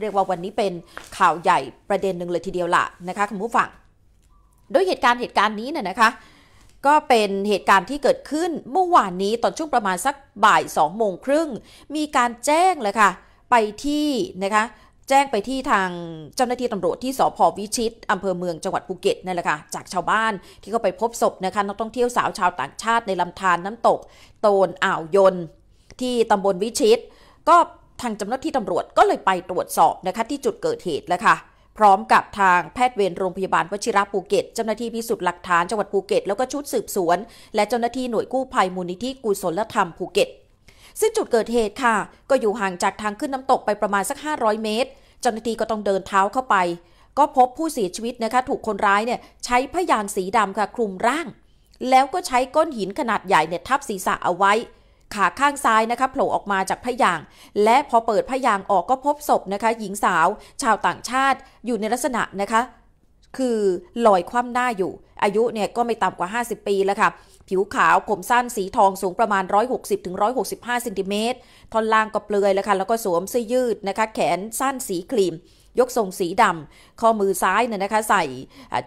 เรียกว่าวันนี้เป็นข่าวใหญ่ประเด็นหนึ่งเลยทีเดียวละนะคะคุณผู้ฟัง โดยเหตุการณ์เหตุการณ์นี้เนี่ยนะคะ ก็เป็นเหตุการณ์ที่เกิดขึ้นเมื่อวานนี้ตอนช่วงประมาณสักบ่ายสองโมงครึ่ง มีการแจ้งเลยค่ะ ไปที่นะคะแจ้งไปที่ทางเจ้าหน้าที่ตำรวจที่สพวิชิตอำเภอเมืองจังหวัดภูเก็ตนั่นแหละค่ะจากชาวบ้านที่เขาไปพบศพนะคะนักท่องเที่ยวสาวชาวต่างชาติในลำธารนน้ำตก โตนอ่าวยนที่ตำบลวิชิต ก็ทางเจ้าหน้าที่ตำรวจก็เลยไปตรวจสอบนะคะ ที่จุดเกิดเหตุแล้วค่ะ พร้อมกับทางแพทย์เวรโรงพยาบาลวชิระภูเก็ตเจ้าหน้าที่พิสูจน์หลักฐานจังหวัดภูเก็ตแล้วก็ชุดสืบสวน และเจ้าหน้าที่หน่วยกู้ภัยมูลนิธิกุศลธรรมภูเก็ตซึ่งจุดเกิดเหตุค่ะ ก็อยู่ห่างจากทางขึ้นน้ำตกไปประมาณสัก 500 เมตรเจ้าหน้าที่ก็ต้องเดินเท้าเข้าไป ก็พบผู้เสียชีวิตนะคะ ถูกคนร้ายเนี่ยใช้ผ้ายางสีดำค่ะคลุมร่าง แล้วก็ใช้ก้อนหินขนาดใหญ่เนี่ยทับศีรษะเอาไว้ขาข้างซ้ายนะคะโผล่ออกมาจากผ้ายาง และพอเปิดผ้ายางออกก็พบศพนะคะหญิงสาวชาวต่างชาติอยู่ในลักษณะนะคะ คือลอยคว่ำหน้าอยู่ อายุเนี่ยก็ไม่ต่ำกว่า 50 ปีแล้วค่ะ ผิวขาวผมสั้นสีทองสูงประมาณ 160-165ซนติเมตรท่อนล่างก็เปลือยแล้วค่ะ แล้วก็สวมเสื้อยืดนะคะ แขนสั้นสีครีมยกทรงสีดำข้อมือซ้ายเนี่ยนะคะใส่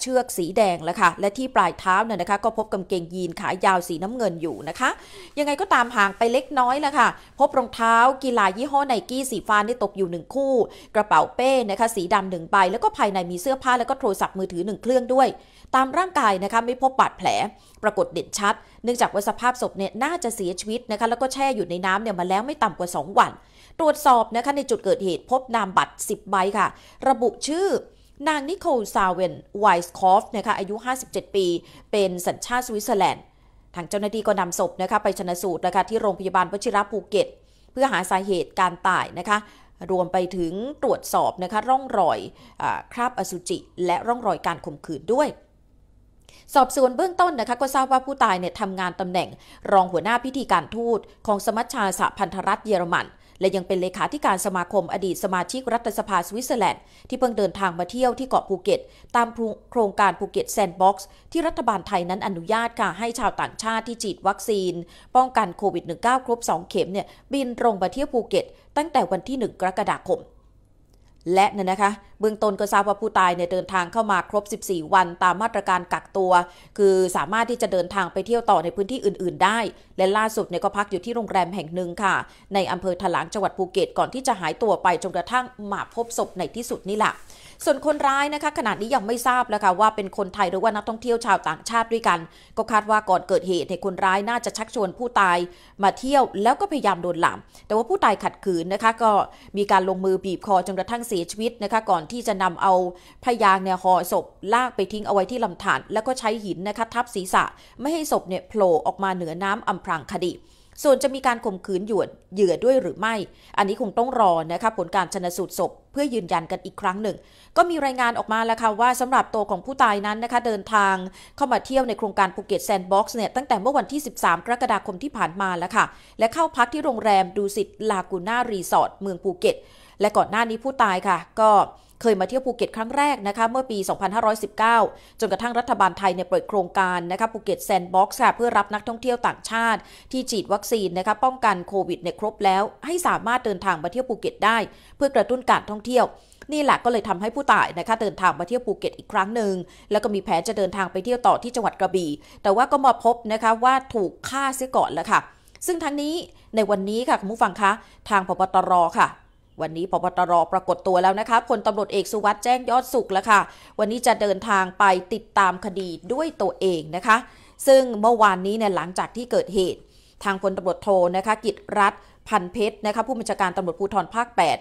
เชือกสีแดง แล้วค่ะ และที่ปลายเท้าเนี่ยนะคะ ก็พบกางเกงยีนขายาวสีน้ำเงินอยู่นะคะ ยังไงก็ตามห่างไปเล็กน้อยแล้วค่ะ พบรองเท้ากีฬายี่ห้อไนกี้สีฟ้าไี่ตกอยู่หนึ่งคู่ กระเป๋าเป้นะคะ สีดำหนึ่งใบ แล้วก็ภายในมีเสื้อผ้าแล้วก็โทรศัพท์มือถือหนึ่งเครื่องด้วย ตามร่างกายนะคะไม่พบบาดแผล ปรากฏเด่นชัด เนื่องจากว่าสภาพศพเนี่ยน่าจะเสียชีวิตนะคะแล้วก็แช่อยู่ในน้ำเนี่ยมาแล้วไม่ต่ำกว่า 2 วันตรวจสอบนะคะในจุดเกิดเหตุพบนามบัตร 10ใบค่ะ ระบุชื่อนางนิโคลซาเวนไวส์คอฟนะคะอายุ 57 ปี เป็นสัญชาติสวิตเซอร์แลนด์ ทางเจ้าหน้าที่ก็นำศพนะคะไปชนะสูตรนะคะที่โรงพยาบาลวชิระภูเก็ต เพื่อหาสาเหตุการตายนะคะรวมไปถึงตรวจสอบนะคะร่องรอยอคราบอสุจิและร่องรอยการข่มขืนด้วย สอบสวนเบื้องต้นนะคะก็ทราบว่าผู้ตายเนี่ยทำงานตำแหน่งรองหัวหน้าพิธีการทูต ของสมัชชาสหพันธรัฐเยอรมันและยังเป็นเลขาธิการสมาคมอดีตสมาชิกรัฐสภาสวิตเซอร์แลนด์ที่เพิ่งเดินทางมาเที่ยวที่เกาะภูเก็ต ตามโครงการภูเก็ตแซนด์บ็อกซ์ที่รัฐบาลไทยนั้นอนุญาตค่ะให้ชาวต่างชาติที่ฉีดวัคซีนป้องกันโควิด -19 ครบ2เข็มเนี่ยบินตรงมาเที่ยวภูเก็ตตั้งแต่วันที่ 1 กรกฎาคม และเนี่ยนะคะเบื้องต้นก็ทราบว่าผู้ตายเนี่ยเดินทางเข้ามาครบ 14 วัน ตามมาตรการกักตัวคือสามารถที่จะเดินทางไปเที่ยวต่อในพื้นที่อื่น ๆ ได้ และล่าสุดเนี่ยก็พักอยู่ที่โรงแรมแห่งหนึ่งค่ะ ในอำเภอถลางจังหวัดภูเก็ตก่อนที่จะหายตัวไปจนกระทั่งมาพบศพในที่สุดนี่แหละ ส่วนคนร้ายนะคะขณะนี้ยังไม่ทราบแล้วค่ะว่าเป็นคนไทยหรือว่านักท่องเที่ยวชาวต่างชาติด้วยกัน ก็คาดว่าก่อนเกิดเหตุเนี่ยคนร้ายน่าจะชักชวนผู้ตายมาเที่ยวแล้วก็พยายามโดนหลามแต่ว่าผู้ตายขัดขืนนะคะก็มีการลงมือบีบคอจนกระทั่งเสียชีวิตนะคะก่อนที่จะนำเอาพยางเนี่ยห่อศพลากไปทิ้งเอาไว้ที่ลำธารแล้วก็ใช้หินนะคะ ทับศีรษะไม่ให้ศพเนี่ยโผล่ออกมาเหนือน้ำอำพรางคดี ส่วนจะมีการข่มขืนหยวนเหยื่อด้วยหรือไม่ อันนี้คงต้องรอนะคะผลการชนสูตรศพ เพื่อยืนยันกันอีกครั้งหนึ่ง ก็มีรายงานออกมาแล้วค่ะว่าสำหรับตัวของผู้ตายนั้นนะคะ เดินทางเข้ามาเที่ยวในโครงการภูเก็ตแซนด์บ็อกซ์เนี่ยตั้งแต่เมื่อวันที่ 13กรกฎาคมที่ผ่านมาแล้วค่ะ และเข้าพักที่โรงแรมดูสิตลากูน่ารีสอร์ทเมืองภูเก็ต และก่อนหน้านี้ผู้ตายค่ะ ก็เคยมาเที่ยวภูเก็ตครั้งแรกนะคะเมื่อปี 2519 จนกระทั่งรัฐบาลไทยเนี่ยเปิดโครงการนะคะภูเก็ตแซนด์บ็อกซ์ค่ะเพื่อรับนักท่องเที่ยวต่างชาติที่ฉีดวัคซีนนะคะป้องกันโควิดเนี่ยครบแล้ว ให้สามารถเดินทางมาเที่ยวภูเก็ตได้เพื่อกระตุ้นการท่องเที่ยว นี่แหละก็เลยทำให้ผู้ตายนะคะ เดินทางมาเที่ยวภูเก็ตอีกครั้งหนึ่งแล้วก็มีแผนจะเดินทางไปเที่ยวต่อที่จังหวัดกระบี่แต่ว่าก็มาพบนะคะว่าถูกฆ่าเสียก่อนแล้วค่ะ ซึ่งทั้งนี้ในวันนี้ค่ะคุณผู้ฟังคะ ทางพบตรค่ะวันนี้พบตรปรากฏตัวแล้วนะคะพลตำรวจเอกสุวัสด์แจ้งยอดสุขแล้วค่ะ วันนี้จะเดินทางไปติดตามคดีด้วยตัวเองนะคะ ซึ่งเมื่อวานนี้เนี่ยหลังจากที่เกิดเหตุ ทางพลตำรวจโทนะคะกิจรัฐพันเพชรนะคะผู้บัญชาการตำรวจภูธรภาค 8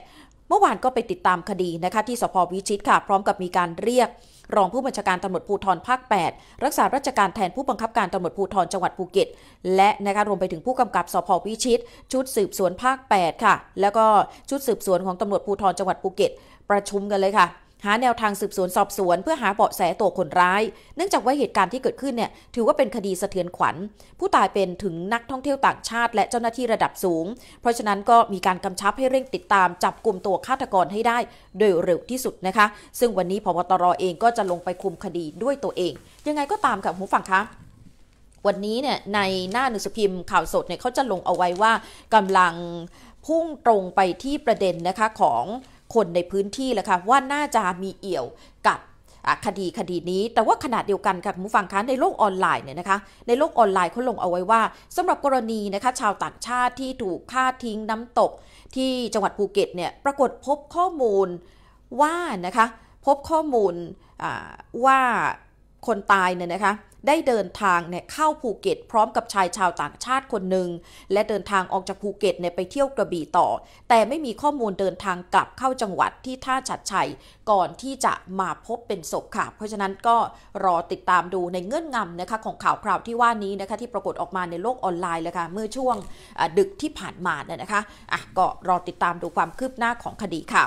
เมื่อวานก็ไปติดตามคดีนะคะ ที่สพวิชิตค่ะ พร้อมกับมีการเรียกรองผู้บัญชาการตำรวจภูธรภาค 8 รักษาราชการแทนผู้บังคับการตำรวจภูธรจังหวัดภูเก็ต และนะคะรวมไปถึงผู้กำกับสพวิชิต ชุดสืบสวนภาค 8 ค่ะ แล้วก็ชุดสืบสวนของตำรวจภูธรจังหวัดภูเก็ต ประชุมกันเลยค่ะหาแนวทางสืบสวนสอบสวน เพื่อหาเบาะแสตัวคนร้าย เนื่องจากว่าเหตุการณ์ที่เกิดขึ้นเนี่ยถือว่าเป็นคดีสะเทือนขวัญ ผู้ตายเป็นถึงนักท่องเที่ยวต่างชาติและเจ้าหน้าที่ระดับสูง เพราะฉะนั้นก็มีการกำชับให้เร่งติดตามจับกลุ่มตัวฆาตกรให้ได้ โดยเร็วที่สุดนะคะซึ่งวันนี้พบตรเองก็จะลงไปคุมคดีด้วยตัวเองยังไงก็ตามกับหูฟังคะวันนี้เนี่ยในหน้าหนังสือพิมพ์ข่าวสดเนี่ยเขาจะลงเอาไว้ว่ากำลังพุ่งตรงไปที่ประเด็นนะคะของคนในพื้นที่แหละค่ะว่าน่าจะมีเอี่ยวกับคดีคดีนี้แต่ว่าขนาดเดียวกันค่ะผู้ฟังคะในโลกออนไลน์เนี่ยนะคะในโลกออนไลน์เขาลงเอาไว้ว่า สำหรับกรณีนะคะชาวต่างชาติที่ถูกฆ่าทิ้งน้ำตกที่จังหวัดภูเก็ตเนี่ยปรากฏพบข้อมูลว่านะคะ พบข้อมูลว่าคนตายเนี่ยนะคะได้เดินทางเนี่ยเข้าภูเก็ต พร้อมกับชายชาวต่างชาติคนหนึ่งและเดินทางออกจากภูเก็ตเนี่ยไปเที่ยวกระบี่ต่อ แต่ไม่มีข้อมูลเดินทางกลับเข้าจังหวัดที่ท่าฉัดชัยก่อนที่จะมาพบเป็นศพค่ะเพราะฉะนั้นก็รอติดตามดูในเงื่อนงำนะคะของข่าวคราวที่ว่านี้นะคะ ที่ปรากฏออกมาในโลกออนไลน์เลยค่ะเมื่อช่วงดึกที่ผ่านมาเนี่ยนะคะอ่ะก็รอติดตามดูความคืบหน้าของคดีค่ะ